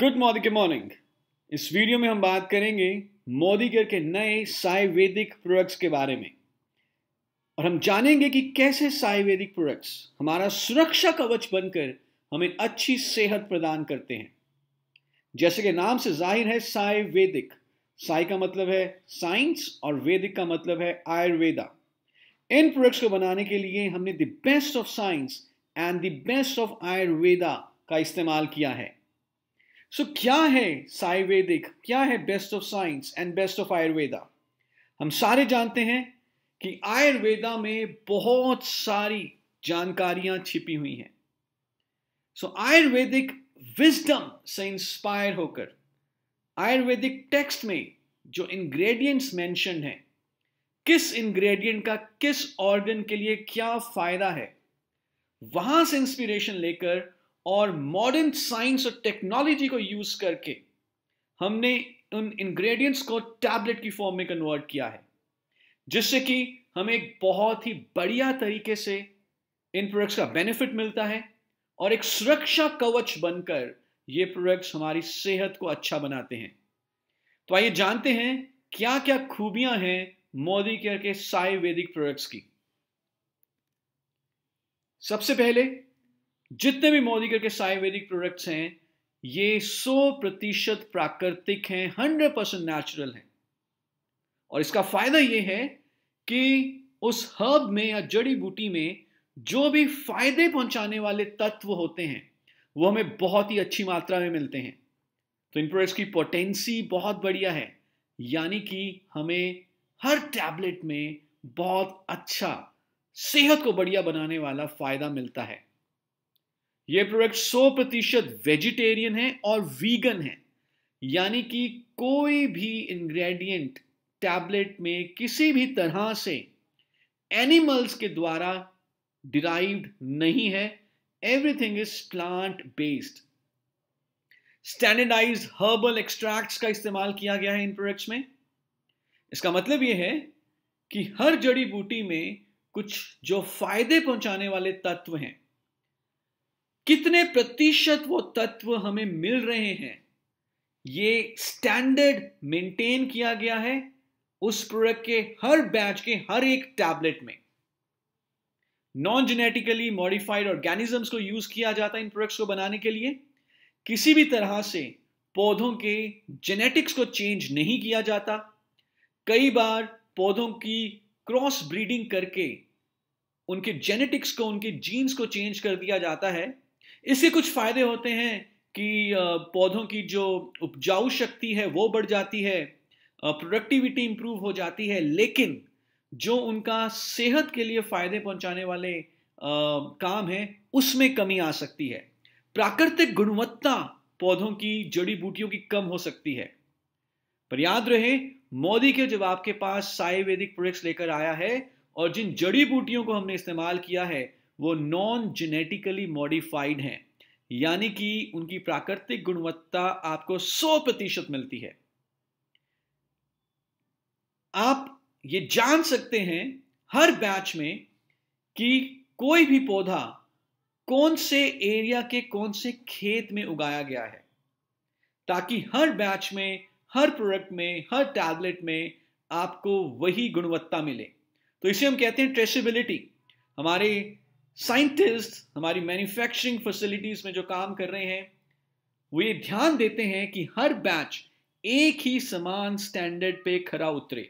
good morning के morning इस video में हम बात करेंगे मोदी के नए साइवेदिक प्रोडक्ट्स के बारे में और हम जानेंगे कि कैसे साइवेदिक प्रोडक्ट्स हमारा सुरक्षा कवच बनकर हमें अच्छी सेहत प्रदान करते हैं जैसे कि नाम से जाहिर है साइवेदिक साई का मतलब है साइंस और वेदिक का मतलब है आयुर्वेदा इन प्रोडक्ट्स को बनाने के लिए हमने the best of science and the best of Ayurveda का इस्तेमाल किया है सो so, क्या है साइवेदिक क्या है best of science and best of Ayurveda हम सारे जानते हैं कि आयुर्वेदा में बहुत सारी जानकारियां छिपी हुई हैं सो so, आयुर्वेदिक विजडम से इंस्पायर होकर आयुर्वेदिक टेक्स्ट में जो इंग्रेडिएंट्स मेंशन है किस इंग्रेडिएंट का किस ऑर्गन के लिए क्या फायदा है वहां से इंस्पिरेशन लेकर और मॉडर्न साइंस और टेक्नोलॉजी को यूज करके हमने उन इंग्रेडिएंट्स को टैबलेट की फॉर्म में कन्वर्ट किया है जिससे कि हमें एक बहुत ही बढ़िया तरीके से इन प्रोडक्ट्स का बेनिफिट मिलता है और एक सुरक्षा कवच बनकर ये प्रोडक्ट्स हमारी सेहत को अच्छा बनाते हैं तो आइए जानते हैं क्या क्या खूबियां हैं मोदी केयर के सायुर्वेदिक प्रोडक्ट्स की सबसे पहले जितने भी मोदी के साइवेदिक प्रोडक्ट्स हैं ये 100 प्रतिशत प्राकृतिक हैं 100 परसेंट नेचुरल हैं और इसका फायदा ये है कि उस हर्ब में या जड़ी बूटी में जो भी फायदे पहुंचाने वाले तत्व होते हैं वो हमें बहुत ही अच्छी मात्रा में मिलते हैं तो इन प्रोडक्ट्स की पोटेंसी बहुत बढ़िया है यानी कि हमें हर टैबलेट में बहुत अच्छा सेहत को बढ़िया बनाने वाला फायदा मिलता है ये प्रोडक्ट सौ प्रतिशत वेजिटेरियन है और वीगन है यानी कि कोई भी इंग्रेडिएंट टैबलेट में किसी भी तरह से एनिमल्स के द्वारा डिराइव्ड नहीं है everything is plant based standardize herbal extracts का इस्तेमाल किया गया है इन प्रोडक्ट्स में इसका मतलब यह है कि हर जड़ी बूटी में कुछ जो फायदे पहुंचाने वाले तत्व हैं कितने प्रतिशत वो तत्व हमें मिल रहे हैं ये स्टैंडर्ड मेंटेन किया गया है उस प्रोडक्ट के हर बैच के हर एक टैबलेट में नॉन जेनेटिकली मॉडिफाइड ऑर्गेनिजम्स को यूज किया जाता है इन प्रोडक्ट्स को बनाने के लिए किसी भी तरह से पौधों के जेनेटिक्स को चेंज नहीं किया जाता कई बार पौधों की क्रॉस ब्रीडिंग करके उनके जेनेटिक्स को उनके जीन्स को चेंज कर दिया जाता है इसके कुछ फायदे होते हैं कि पौधों की जो उपजाऊ शक्ति है वो बढ़ जाती है प्रोडक्टिविटी इंप्रूव हो जाती है लेकिन जो उनका सेहत के लिए फायदे पहुंचाने वाले काम है उसमें कमी आ सकती है प्राकृतिक गुणवत्ता पौधों की जड़ी बूटियों की कम हो सकती है पर याद रहे मोदी के जब आपके पास आयुर्वेदिक प्रोडक्ट्स लेकर आया है और जिन जड़ी बूटियों को हमने इस्तेमाल किया है वो नॉन जेनेटिकली मॉडिफाइड हैं यानी कि उनकी प्राकृतिक गुणवत्ता आपको 100 प्रतिशत मिलती है आप ये जान सकते हैं हर बैच में कि कोई भी पौधा कौन से एरिया के कौन से खेत में उगाया गया है ताकि हर बैच में हर प्रोडक्ट में हर टैबलेट में आपको वही गुणवत्ता मिले तो इसे हम कहते हैं ट्रेसेबिलिटी हमारे साइंटिस्ट हमारी मैन्युफैक्चरिंग फैसिलिटीज में जो काम कर रहे हैं वो ये ध्यान देते हैं कि हर बैच एक ही समान स्टैंडर्ड पे खरा उतरे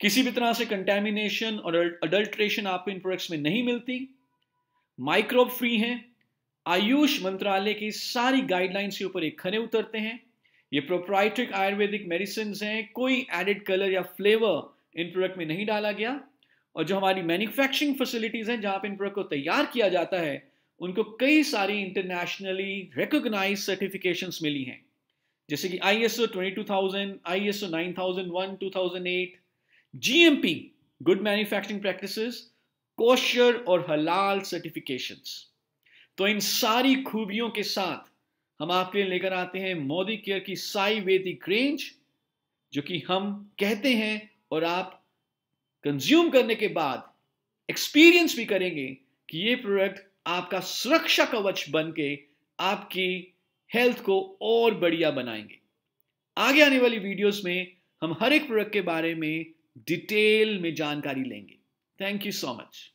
किसी भी तरह से कंटेमिनेशन और अडल्ट्रेशन आपको इन प्रोडक्ट्स में नहीं मिलती माइक्रोब फ्री हैं आयुष मंत्रालय की सारी गाइडलाइंस के ऊपर एक खरे उतरते हैं ये प्रोप्राइटिक आयुर्वेदिक मेडिसिन हैं कोई एडिड कलर या फ्लेवर इन प्रोडक्ट में नहीं डाला गया और जो हमारी मैन्युफैक्चरिंग फैसिलिटीज़ हैं जहां पे इन प्रोडक्ट को तैयार किया जाता है उनको कई सारी इंटरनेशनली रिकोगनाइज सर्टिफिकेशंस मिली हैं जैसे कि I S O twenty two thousand I S O nine thousand one two thousand eight P good manufacturing practice kosher और हलाल सर्टिफिकेशन तो इन सारी खूबियों के साथ हम आपके लिए लेकर आते हैं मोदी केयर की साई वेदी ग्रेंज जो कि हम कहते हैं और आप कंज्यूम करने के बाद एक्सपीरियंस भी करेंगे कि ये प्रोडक्ट आपका सुरक्षा कवच बन के आपकी हेल्थ को और बढ़िया बनाएंगे आगे आने वाली वीडियोस में हम हर एक प्रोडक्ट के बारे में डिटेल में जानकारी लेंगे थैंक यू सो मच